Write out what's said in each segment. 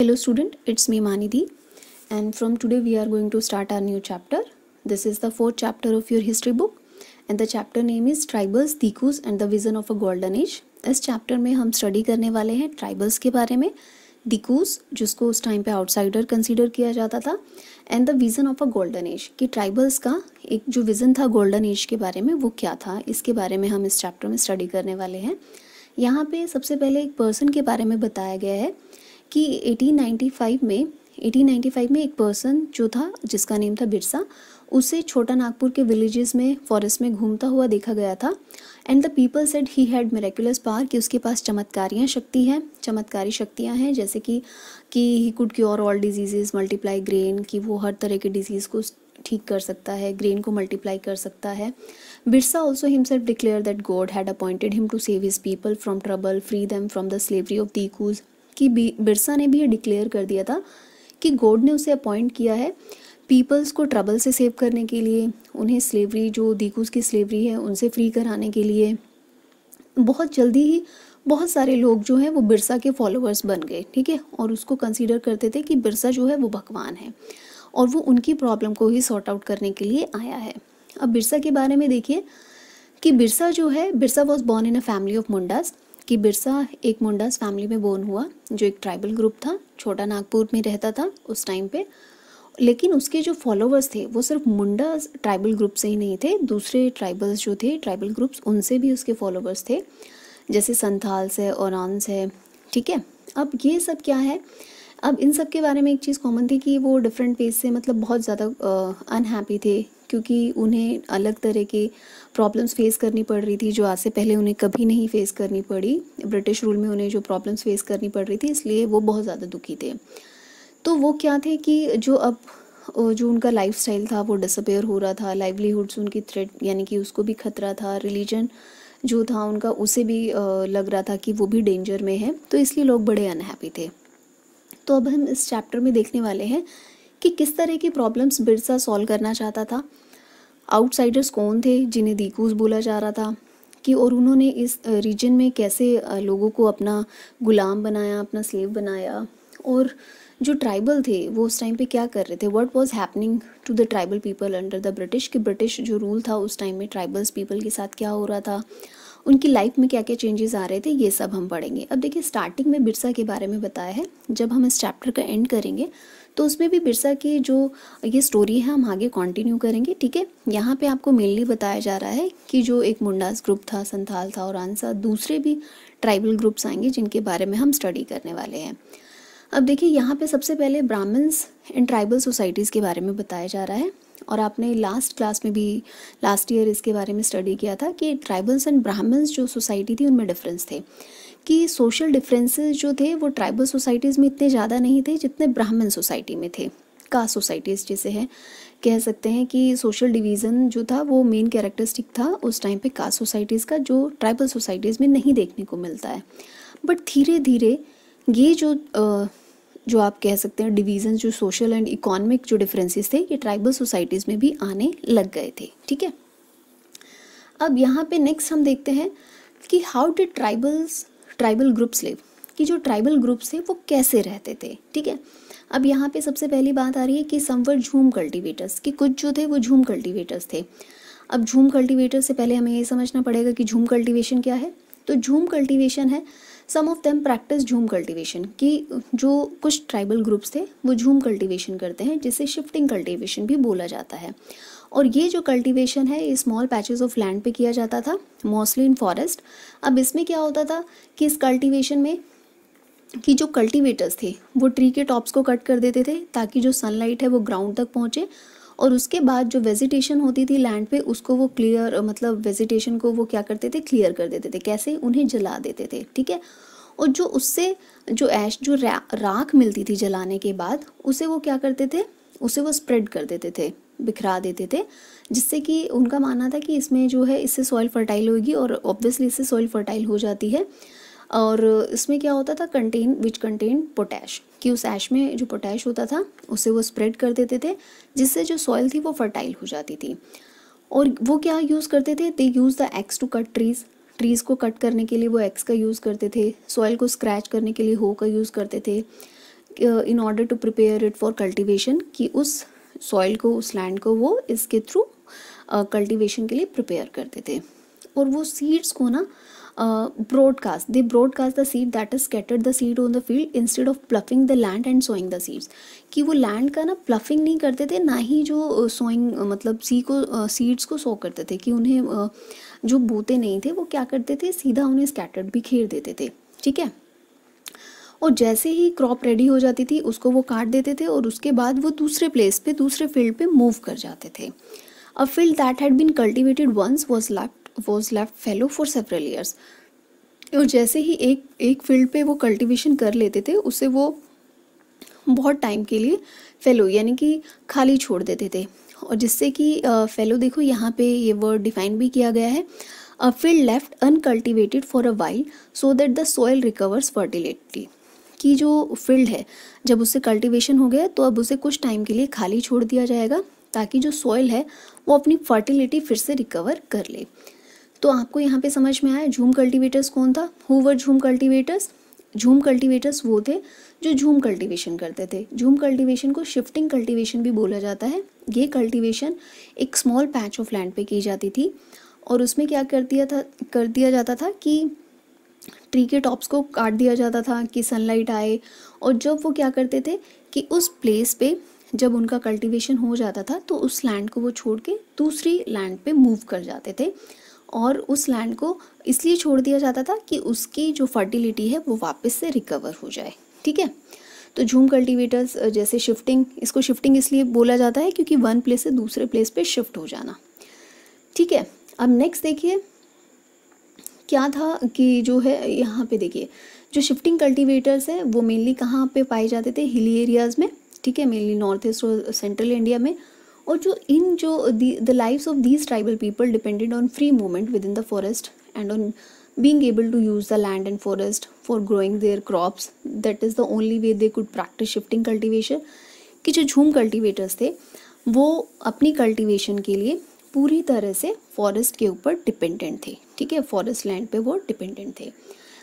Hello student, it's me Manidhi and from today we are going to start our new chapter. This is the fourth chapter of your history book and the chapter name is Tribals, Dikus and the Vision of a Golden Age. इस chapter में हम study करने वाले हैं tribals के बारे में दिकूस जिसको उस टाइम पे आउटसाइडर कंसीडर किया जाता था and the vision of a golden age कि ट्राइबल्स का एक जो विज़न था गोल्डन एज के बारे में वो क्या था इसके बारे में हम इस चैप्टर में स्टडी करने वाले हैं यहाँ पे सबसे पहले एक पर्सन के बारे में बताया गया है कि 1895 में 1895 में एक पर्सन जो था जिसका नेम था बिरसा उसे छोटा नागपुर के विलेजेस में फॉरेस्ट में घूमता हुआ देखा गया था and the people said he had miraculous power कि उसके पास चमत्कारियाँ शक्ति हैं चमत्कारी शक्तियाँ हैं जैसे कि कि he could cure all diseases multiply grain कि वो हर तरह के डिजीज़ को ठीक कर सकता है ग्रेन को मल्टीप्लाई कर सकता है Birsa also himself declare that God had appointed him to save his people from trouble free them from the slavery of दीकूज़ कि बिरसा ने भी ये डिक्लेयर कर दिया था कि गॉड ने उसे अपॉइंट किया है पीपल्स को ट्रबल से सेव करने के लिए उन्हें स्लेवरी जो दीकूस की स्लेवरी है उनसे फ्री कराने के लिए बहुत जल्दी ही बहुत सारे लोग जो हैं वो बिरसा के फॉलोअर्स बन गए ठीक है और उसको कंसीडर करते थे कि बिरसा जो है वो भगवान है और वो उनकी प्रॉब्लम को ही सॉर्ट आउट करने के लिए आया है अब बिरसा के बारे में देखिए कि बिरसा जो है Birsa was born in a family of मुंडास कि बिरसा एक मुंडास फैमिली में बोर्न हुआ जो एक ट्राइबल ग्रुप था छोटा नागपुर में रहता था उस टाइम पे लेकिन उसके जो फॉलोअर्स थे वो सिर्फ मुंडा ट्राइबल ग्रुप से ही नहीं थे दूसरे ट्राइबल्स जो थे ट्राइबल ग्रुप्स उनसे भी उसके फॉलोअर्स थे जैसे संथाल्स है ओरानस है ठीक है अब ये सब क्या है अब इन सब के बारे में एक चीज़ कॉमन थी कि वो डिफरेंट वेज से मतलब बहुत ज़्यादा अनहैप्पी थे क्योंकि उन्हें अलग तरह के प्रॉब्लम्स फेस करनी पड़ रही थी जो आज से पहले उन्हें कभी नहीं फेस करनी पड़ी ब्रिटिश रूल में उन्हें जो प्रॉब्लम्स फेस करनी पड़ रही थी इसलिए वो बहुत ज़्यादा दुखी थे तो वो क्या थे कि जो अब जो उनका लाइफ था वो डिसअपेयर हो रहा था लाइवलीहुड्स उनकी थ्रेट यानी कि उसको भी खतरा था रिलीजन जो था उनका उसे भी लग रहा था कि वो भी डेंजर में है तो इसलिए लोग बड़े अनहैप्पी थे तो अब हम इस चैप्टर में देखने वाले हैं कि किस तरह की प्रॉब्लम्स बिरसा सॉल्व करना चाहता था आउटसाइडर्स कौन थे जिन्हें दीकूस बोला जा रहा था कि और उन्होंने इस रीजन में कैसे लोगों को अपना गुलाम बनाया अपना स्लेव बनाया और जो ट्राइबल थे वो उस टाइम पे क्या कर रहे थे what was happening to the tribal people under the British कि ब्रिटिश जो रूल था उस टाइम में ट्राइबल्स पीपल के साथ क्या हो रहा था उनकी लाइफ में क्या क्या चेंजेस आ रहे थे ये सब हम पढ़ेंगे अब देखिए स्टार्टिंग में बिरसा के बारे में बताया है जब हम इस चैप्टर का एंड करेंगे तो उसमें भी बिरसा की जो ये स्टोरी है हम आगे कंटिन्यू करेंगे ठीक है यहाँ पे आपको मेनली बताया जा रहा है कि जो एक मुंडास ग्रुप था संथाल था और आंसा दूसरे भी ट्राइबल ग्रुप्स आएंगे जिनके बारे में हम स्टडी करने वाले हैं अब देखिए यहाँ पे सबसे पहले ब्राह्मण्स एंड ट्राइबल सोसाइटीज़ के बारे में बताया जा रहा है और आपने लास्ट क्लास में भी लास्ट ईयर इसके बारे में स्टडी किया था कि ट्राइबल्स एंड ब्राह्मण्स जो सोसाइटी थी उनमें डिफरेंस थे कि सोशल डिफरेंसेस जो थे वो ट्राइबल सोसाइटीज़ में इतने ज़्यादा नहीं थे जितने ब्राह्मण सोसाइटी में थे कास्ट सोसाइटीज़ जैसे है कह सकते हैं कि सोशल डिवीज़न जो था वो मेन कैरेक्टरिस्टिक था उस टाइम पे कास्ट सोसाइटीज़ का जो ट्राइबल सोसाइटीज़ में नहीं देखने को मिलता है बट धीरे धीरे ये जो जो आप कह सकते हैं डिवीज़न जो सोशल एंड इकोनॉमिक जो डिफरेंसेस थे ये ट्राइबल सोसाइटीज़ में भी आने लग गए थे ठीक है अब यहाँ पे नेक्स्ट हम देखते हैं कि how did tribals tribal groups live कि जो ट्राइबल ग्रुप्स थे वो कैसे रहते थे ठीक है अब यहाँ पे सबसे पहली बात आ रही है कि समवर झूम कल्टीवेटर्स कि कुछ जो थे वो झूम कल्टीवेटर्स थे अब झूम कल्टीवेटर से पहले हमें ये समझना पड़ेगा कि झूम कल्टीवेशन क्या है तो झूम कल्टीवेशन है some of them practice jhum cultivation कि जो कुछ ट्राइबल ग्रुप्स थे वो झूम कल्टीवेशन करते हैं जिसे शिफ्टिंग कल्टीवेशन भी बोला जाता है और ये जो कल्टीवेशन है ये स्मॉल पैचेस ऑफ लैंड पे किया जाता था मोस्टली इन फॉरेस्ट अब इसमें क्या होता था कि इस कल्टीवेशन में कि जो कल्टीवेटर्स थे वो ट्री के टॉप्स को कट कर देते थे ताकि जो सनलाइट है वो ग्राउंड तक पहुँचे और उसके बाद जो वेजिटेशन होती थी लैंड पे उसको वो क्लियर मतलब वेजिटेशन को वो क्या करते थे क्लियर कर देते थे कैसे उन्हें जला देते थे ठीक है और जो उससे जो ऐश जो रा, राख मिलती थी जलाने के बाद उसे वो क्या करते थे उसे वो स्प्रेड कर देते थे बिखरा देते थे जिससे कि उनका मानना था कि इसमें जो है इससे सॉइल फर्टाइल होगी और ऑब्वियसली इससे सॉइल फर्टाइल हो जाती है और इसमें क्या होता था कंटेन विच कंटेन पोटैश कि उस ऐश में जो पोटैश होता था उसे वो स्प्रेड कर देते थे जिससे जो सॉइल थी वो फर्टाइल हो जाती थी और वो क्या यूज़ करते थे they use the axe to cut trees trees को कट करने के लिए वो एक्स का यूज़ करते थे सॉइल को स्क्रैच करने के लिए हो का यूज़ करते थे in order to prepare it for cultivation कि उस सॉइल को उस लैंड को वो इसके थ्रू कल्टिवेशन के लिए प्रिपेयर करते थे और वो सीड्स को ना uh, broadcast they broadcast the seed that is scattered the seed on the field instead of plucking the land and sowing the seeds कि वो लैंड का ना प्लफिंग नहीं करते थे ना ही जो सोइंग मतलब सी को सीड्स को सो करते थे कि उन्हें जो बोते नहीं थे वो क्या करते थे सीधा उन्हें स्कैटर्ड बिखेर देते थे ठीक है और जैसे ही क्रॉप रेडी हो जाती थी उसको वो काट देते थे और उसके बाद वो दूसरे प्लेस पे दूसरे फील्ड पे मूव कर जाते थे a field that had been cultivated once was left was left fallow for several years और जैसे ही एक एक फील्ड पे वो कल्टीवेशन कर लेते थे उसे वो बहुत टाइम के लिए फेलो यानी कि खाली छोड़ देते थे और जिससे कि फेलो देखो यहाँ पे ये वर्ड डिफाइन भी किया गया है a field left uncultivated for a while so that the soil recovers fertility की जो फील्ड है जब उससे कल्टिवेशन हो गया तो अब उसे कुछ टाइम के लिए खाली छोड़ दिया जाएगा ताकि जो सॉइल है वो अपनी फर्टिलिटी फिर से रिकवर कर ले तो आपको यहाँ पे समझ में आया झूम कल्टीवेटर्स कौन था हुवर झूम कल्टीवेटर्स झूम कल्टीवेटर्स वो थे जो झूम कल्टीवेशन करते थे झूम कल्टीवेशन को शिफ्टिंग कल्टीवेशन भी बोला जाता है ये कल्टीवेशन एक स्मॉल पैच ऑफ लैंड पे की जाती थी और उसमें क्या कर दिया था कर दिया जाता था कि ट्री के टॉप्स को काट दिया जाता था कि सनलाइट आए और जब वो क्या करते थे कि उस प्लेस पे जब उनका कल्टीवेशन हो जाता था तो उस लैंड को वो छोड़ के दूसरी लैंड पे मूव कर जाते थे और उस लैंड को इसलिए छोड़ दिया जाता था कि उसकी जो फर्टिलिटी है वो वापस से रिकवर हो जाए ठीक है तो झूम कल्टीवेटर्स जैसे शिफ्टिंग इसको शिफ्टिंग इसलिए बोला जाता है क्योंकि वन प्लेस से दूसरे प्लेस पे शिफ्ट हो जाना ठीक है अब नेक्स्ट देखिए क्या था कि जो है यहाँ पे देखिए जो शिफ्टिंग कल्टीवेटर्स है वो मेनली कहाँ पे पाए जाते थे हिली एरियाज़ में ठीक है मेनली नॉर्थ ईस्ट और सेंट्रल इंडिया में और जो इन जो the lives of these tribal people depended on free movement within the forest and on being able to use the land and forest for growing their crops that is the only way they could practise shifting cultivation कि जो झूम cultivators थे वो अपनी cultivation के लिए पूरी तरह से फॉरेस्ट के ऊपर डिपेंडेंट थे ठीक है फॉरेस्ट लैंड पे वो डिपेंडेंट थे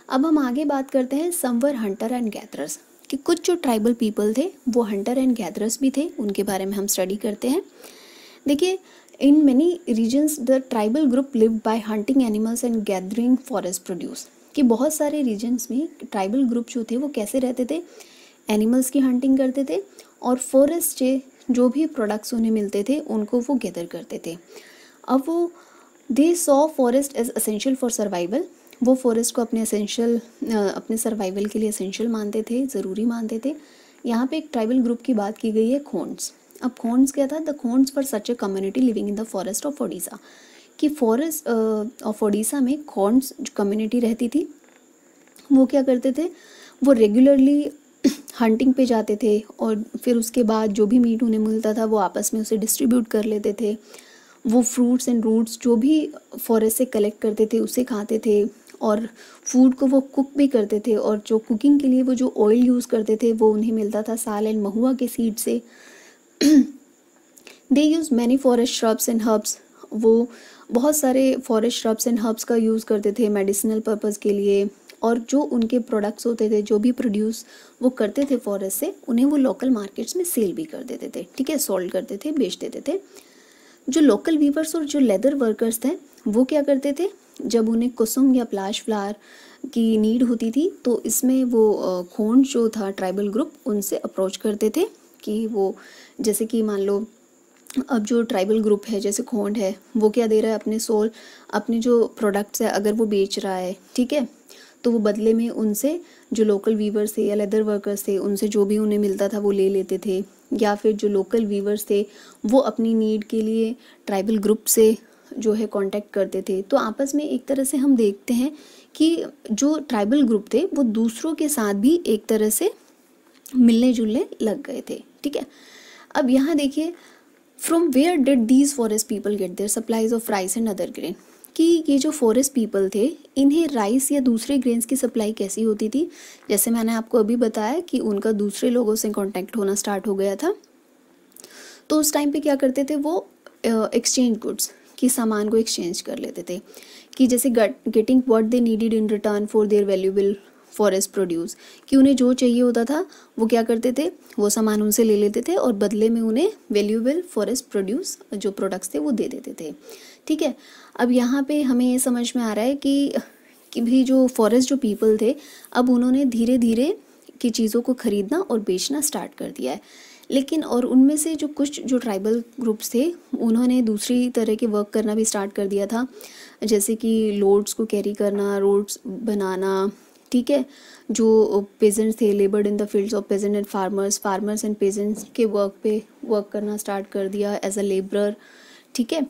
अब हम आगे बात करते हैं समवर हंटर एंड गैदरर्स कि कुछ जो ट्राइबल पीपल थे वो हंटर एंड गैदरर्स भी थे उनके बारे में हम स्टडी करते हैं देखिए in many regions the tribal group live by hunting animals and gathering forest produce कि बहुत सारे रीजन्स में ट्राइबल ग्रुप जो थे वो कैसे रहते थे एनिमल्स की हंटिंग करते थे और फॉरेस्ट से जो भी प्रोडक्ट्स उन्हें मिलते थे उनको वो गैदर करते थे अब वो they saw forest as essential for survival वो फॉरेस्ट को अपने असेंशियल अपने सर्वाइवल के लिए असेंशियल मानते थे ज़रूरी मानते थे यहाँ पे एक ट्राइबल ग्रुप की बात की गई है खोन्स अब खोन्स क्या था the Khonds for such a community living in the forest of Odisha कि फॉरेस्ट ऑफ ओडिशा में खोन्स कम्युनिटी रहती थी वो क्या करते थे वो रेगुलरली हंटिंग पे जाते थे और फिर उसके बाद जो भी मीट उन्हें मिलता था वो आपस में उसे डिस्ट्रीब्यूट कर लेते थे वो फ्रूट्स एंड रूट्स जो भी फॉरेस्ट से कलेक्ट करते थे उसे खाते थे और फूड को वो कुक भी करते थे और जो कुकिंग के लिए वो जो ऑयल यूज़ करते थे वो उन्हें मिलता था साल एंड महुआ के सीड से they use many forest shrubs and herbs वो बहुत सारे फॉरेस्ट श्रब्स एंड हर्ब्स का यूज़ करते थे मेडिसिनल पर्पज़ के लिए और जो उनके प्रोडक्ट्स होते थे जो भी प्रोड्यूस वो करते थे फॉरेस्ट से उन्हें वो लोकल मार्केट्स में सेल भी कर देते थे ठीक है सोल्ड करते थे बेच देते थे जो लोकल वीवर्स और जो लेदर वर्कर्स थे वो क्या करते थे जब उन्हें कुसुम या प्लाश फ्लावर की नीड होती थी तो इसमें वो खोन जो था ट्राइबल ग्रुप उनसे अप्रोच करते थे कि वो जैसे कि मान लो अब जो ट्राइबल ग्रुप है जैसे खोंड है वो क्या दे रहा है अपने सोल अपने जो प्रोडक्ट्स है अगर वो बेच रहा है ठीक है तो वो बदले में उनसे जो लोकल वीवर्स थे या लेदर वर्कर्स थे उनसे जो भी उन्हें मिलता था वो ले लेते थे या फिर जो लोकल वीवर्स थे वो अपनी नीड के लिए ट्राइबल ग्रुप से जो है कांटेक्ट करते थे तो आपस में एक तरह से हम देखते हैं कि जो ट्राइबल ग्रुप थे वो दूसरों के साथ भी एक तरह से मिलने जुलने लग गए थे ठीक है अब यहाँ देखिए from where did these forest people get their supplies of rice and other grain कि ये जो फॉरेस्ट पीपल थे इन्हें राइस या दूसरे ग्रेन्स की सप्लाई कैसी होती थी जैसे मैंने आपको अभी बताया कि उनका दूसरे लोगों से कॉन्टैक्ट होना स्टार्ट हो गया था तो उस टाइम पे क्या करते थे वो एक्सचेंज गुड्स कि सामान को एक्सचेंज कर लेते थे कि जैसे getting what they needed in return for their valuable forest produce कि उन्हें जो चाहिए होता था वो क्या करते थे वो सामान उनसे ले लेते थे और बदले में उन्हें वैल्यूबल फॉरेस्ट प्रोड्यूस जो प्रोडक्ट्स थे वो दे देते थे ठीक है अब यहाँ पे हमें ये समझ में आ रहा है कि कि भी जो फॉरेस्ट जो पीपल थे अब उन्होंने धीरे धीरे की चीज़ों को ख़रीदना और बेचना स्टार्ट कर दिया है लेकिन और उनमें से जो कुछ जो ट्राइबल ग्रुप्स थे उन्होंने दूसरी तरह के वर्क करना भी स्टार्ट कर दिया था जैसे कि लोड्स को कैरी करना रोड्स बनाना ठीक है जो पेजेंट्स थे laboured in the fields of peasant and farmers farmers and peasants के वर्क पे वर्क करना स्टार्ट कर दिया एज अ लेबरर ठीक है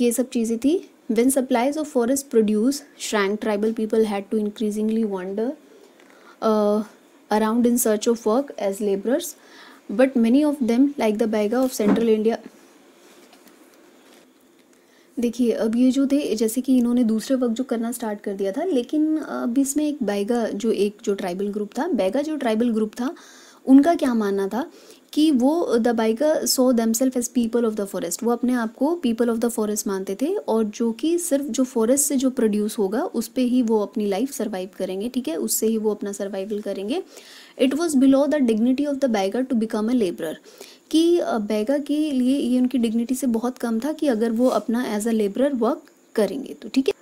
ये सब चीज़ें थी when supplies of forest produce shrank tribal people had to increasingly wander around in search of work as labourers but many of them like the Baiga of central India देखिए अब ये जो थे जैसे कि इन्होंने दूसरे वक्त जो करना स्टार्ट कर दिया था लेकिन अब इसमें एक बैगा जो एक जो ट्राइबल ग्रुप था बैगा जो ट्राइबल ग्रुप था उनका क्या मानना था कि वो the Baiga saw themselves as people of the forest वो अपने आप को पीपल ऑफ द फॉरेस्ट मानते थे और जो कि सिर्फ जो फॉरेस्ट से जो प्रोड्यूस होगा उस पर ही वो अपनी लाइफ सर्वाइव करेंगे ठीक है उससे ही वो अपना सर्वाइवल करेंगे it was below the dignity of the Baiga to become a labourer कि बैगा के लिए ये उनकी डिग्निटी से बहुत कम था कि अगर वो अपना एज अ लेबरर वर्क करेंगे तो ठीक है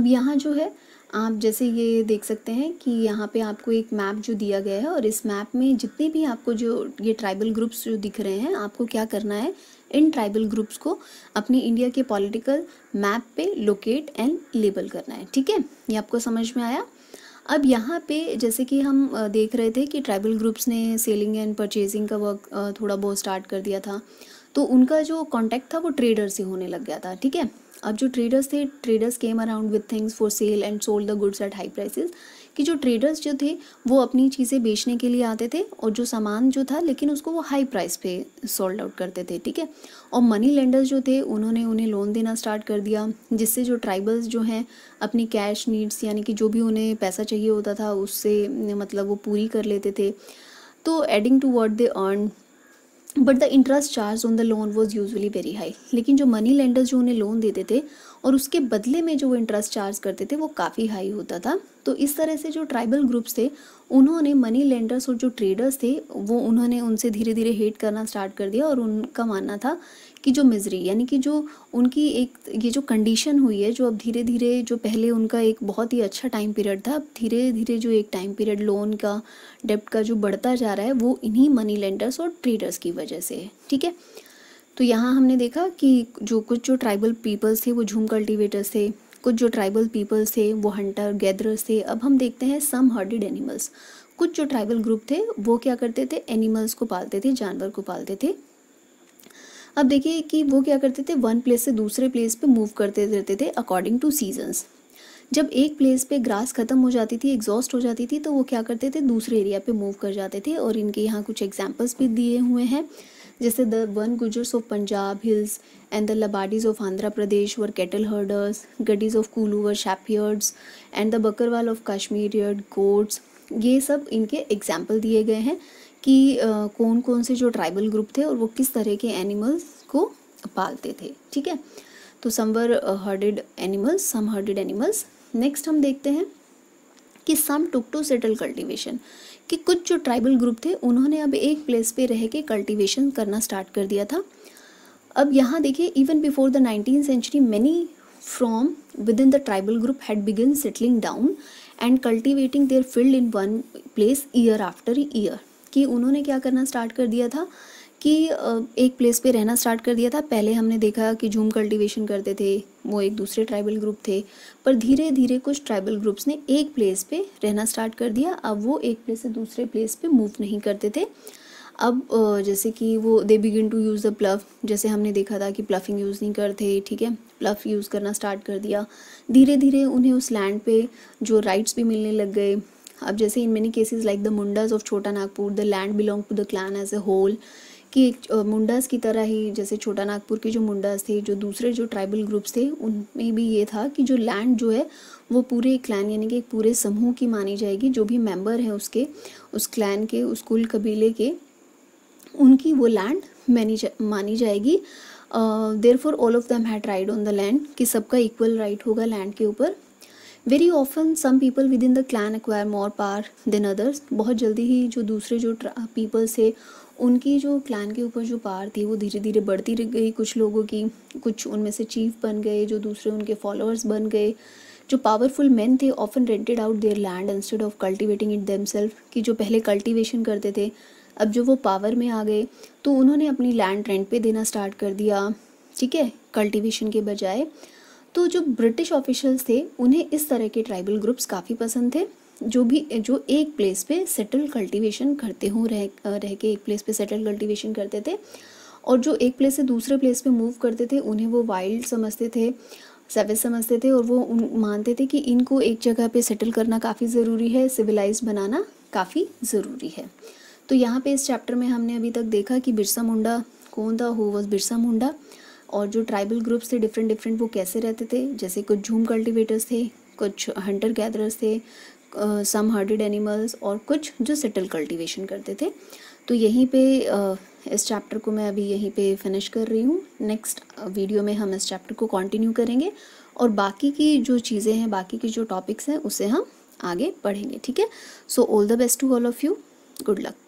अब यहाँ जो है आप जैसे ये देख सकते हैं कि यहाँ पे आपको एक मैप जो दिया गया है और इस मैप में जितने भी आपको जो ये ट्राइबल ग्रुप्स जो दिख रहे हैं आपको क्या करना है इन ट्राइबल ग्रुप्स को अपनी इंडिया के पॉलिटिकल मैप पे लोकेट एंड लेबल करना है ठीक है ये आपको समझ में आया अब यहाँ पे जैसे कि हम देख रहे थे कि ट्राइबल ग्रुप्स ने सेलिंग एंड परचेजिंग का वर्क थोड़ा बहुत स्टार्ट कर दिया था तो उनका जो कॉन्टैक्ट था वो ट्रेडर से होने लग गया था ठीक है अब जो ट्रेडर्स थे traders came around with things for sale and sold the goods at high prices कि जो ट्रेडर्स जो थे वो अपनी चीज़ें बेचने के लिए आते थे और जो सामान जो था लेकिन उसको वो हाई प्राइस पे सोल्ड आउट करते थे ठीक है और मनी लेंडर्स जो थे उन्होंने उन्हें लोन देना स्टार्ट कर दिया जिससे जो ट्राइबल्स जो हैं अपनी कैश नीड्स यानी कि जो भी उन्हें पैसा चाहिए होता था उससे मतलब वो पूरी कर लेते थे तो adding to what they earn but the interest charged on the loan was usually very high लेकिन जो मनी लेंडर्स जो उन्हें लोन देते थे और उसके बदले में जो वो इंटरेस्ट चार्ज करते थे वो काफ़ी हाई होता था तो इस तरह से जो ट्राइबल ग्रुप्स थे उन्होंने मनी लेंडर्स और जो ट्रेडर्स थे वो उन्होंने उनसे धीरे धीरे हेट करना स्टार्ट कर दिया और उनका मानना था कि जो मिजरी यानी कि जो उनकी एक ये जो कंडीशन हुई है जो अब धीरे धीरे जो पहले उनका एक बहुत ही अच्छा टाइम पीरियड था अब धीरे धीरे जो एक टाइम पीरियड लोन का डेप्ट का जो बढ़ता जा रहा है वो इन्हीं मनी लेंडर्स और ट्रेडर्स की वजह से है ठीक है तो यहाँ हमने देखा कि जो कुछ जो ट्राइबल पीपल्स थे वो झूम कल्टिवेटर्स थे कुछ जो ट्राइबल पीपल्स थे वो हंटर गैदरर्स थे अब हम देखते हैं सम हर्डेड एनिमल्स कुछ जो ट्राइबल ग्रुप थे वो क्या करते थे एनिमल्स को पालते थे जानवर को पालते थे अब देखिए कि वो क्या करते थे वन प्लेस से दूसरे प्लेस पे मूव करते रहते थे अकॉर्डिंग टू सीजन्स जब एक प्लेस पे ग्रास ख़त्म हो जाती थी एग्जॉस्ट हो जाती थी तो वो क्या करते थे दूसरे एरिया पे मूव कर जाते थे और इनके यहाँ कुछ एग्जाम्पल्स भी दिए हुए हैं जैसे the Van Gujjars of Punjab hills and the Labadis of Andhra Pradesh were cattle herders Gaddis of Kullu were shepherds and the Bakarwal of Kashmir यर्ड ये सब इनके एग्जाम्पल दिए गए हैं कि कौन कौन से जो ट्राइबल ग्रुप थे और वो किस तरह के एनिमल्स को पालते थे ठीक है तो some were herded animals some herded animals next हम देखते हैं कि some took to settle cultivation कि कुछ जो ट्राइबल ग्रुप थे उन्होंने अब एक प्लेस पे रह के कल्टीवेशन करना स्टार्ट कर दिया था अब यहाँ देखिए even before the nineteen century many from within the tribal group had begin settling down and cultivating their field in one place year after year कि उन्होंने क्या करना स्टार्ट कर दिया था कि एक प्लेस पे रहना स्टार्ट कर दिया था पहले हमने देखा कि झूम कल्टीवेशन करते थे वो एक दूसरे ट्राइबल ग्रुप थे पर धीरे धीरे कुछ ट्राइबल ग्रुप्स ने एक प्लेस पे रहना स्टार्ट कर दिया अब वो एक प्लेस से दूसरे प्लेस पे मूव नहीं करते थे अब जैसे कि वो they begin to use the plough जैसे हमने देखा था कि प्लफिंग यूज़ नहीं करते ठीक है प्लफ यूज़ करना स्टार्ट कर दिया धीरे धीरे उन्हें उस लैंड पे जो राइट्स भी मिलने लग गए अब जैसे in many cases like the Mundas of Chota Nagpur the land belong to the clan as a whole कि मुंडास की तरह ही जैसे छोटा नागपुर के जो मुंडास थे जो दूसरे जो ट्राइबल ग्रुप्स थे उनमें भी ये था कि जो लैंड जो है वो पूरे क्लैन यानी कि पूरे समूह की मानी जाएगी जो भी मेंबर है उसके उस क्लैन के उस कुल कबीले के उनकी वो लैंड मानी जा, मानी जाएगी therefore all of them had right on the land कि सबका इक्वल राइट होगा लैंड के ऊपर very often some people within the clan acquire more power than others बहुत जल्दी ही जो दूसरे जो पीपल्स थे उनकी जो क्लान के ऊपर जो पार थी वो धीरे धीरे बढ़ती रह गई कुछ लोगों की कुछ उनमें से चीफ बन गए जो दूसरे उनके फॉलोअर्स बन गए जो पावरफुल मैन थे often rented out their land instead of cultivating it them कि जो पहले कल्टिवेशन करते थे अब जो वो पावर में आ गए तो उन्होंने अपनी लैंड रेंट पे देना स्टार्ट कर दिया ठीक है कल्टिवेशन के बजाय तो जो ब्रिटिश ऑफिशल्स थे उन्हें इस तरह के ट्राइबल ग्रुप्स काफ़ी पसंद थे जो भी जो एक प्लेस पे सेटल कल्टीवेशन करते हों रह रह के एक प्लेस पे सेटल कल्टीवेशन करते थे और जो एक प्लेस से दूसरे प्लेस पे मूव करते थे उन्हें वो वाइल्ड समझते थे सेवेज समझते थे और वो उन मानते थे कि इनको एक जगह पे सेटल करना काफ़ी ज़रूरी है सिविलाइज बनाना काफ़ी ज़रूरी है तो यहाँ पे इस चैप्टर में हमने अभी तक देखा कि बिरसा मुंडा कौन था हु वॉज बिरसा मुंडा और जो ट्राइबल ग्रुप्स थे डिफरेंट डिफरेंट वो कैसे रहते थे जैसे कुछ झूम कल्टिवेटर्स थे कुछ हंटर गैदरर्स थे सम हार्डेड एनिमल्स और कुछ जो सेटल कल्टिवेशन करते थे तो यहीं पे uh, इस चैप्टर को मैं अभी यहीं पे फिनिश कर रही हूँ नेक्स्ट वीडियो में हम इस चैप्टर को कंटिन्यू करेंगे और बाकी की जो चीज़ें हैं बाकी की जो टॉपिक्स हैं उसे हम आगे पढ़ेंगे ठीक है so all the best to all of you good luck